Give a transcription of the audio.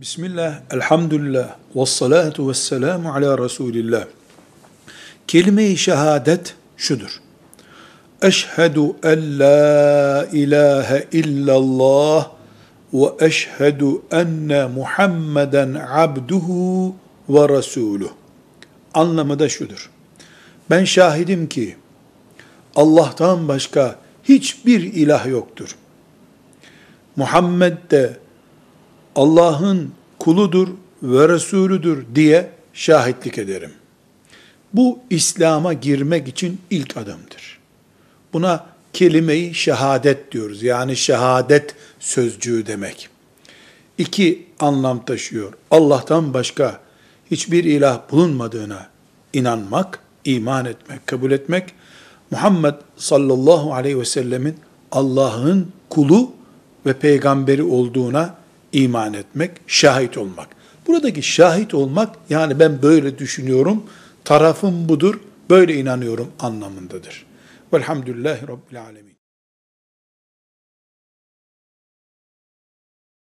Bismillah, elhamdülillah, ve salatu ve selamu ala Resulillah. Kelime-i şehadet şudur. Eşhedü en la ilahe illallah ve eşhedü enne Muhammeden abduhu ve resuluh. Anlamı da şudur. Ben şahidim ki Allah'tan başka hiçbir ilah yoktur. Muhammed de Allah'ın kuludur ve Resulüdür diye şahitlik ederim. Bu İslam'a girmek için ilk adımdır. Buna kelimeyi şehadet diyoruz. Yani şehadet sözcüğü demek. İki anlam taşıyor. Allah'tan başka hiçbir ilah bulunmadığına inanmak, iman etmek, kabul etmek. Muhammed sallallahu aleyhi ve sellemin Allah'ın kulu ve peygamberi olduğuna iman etmek, şahit olmak. Buradaki şahit olmak yani ben böyle düşünüyorum, tarafım budur, böyle inanıyorum anlamındadır. Velhamdülillahi Rabbil Alemin.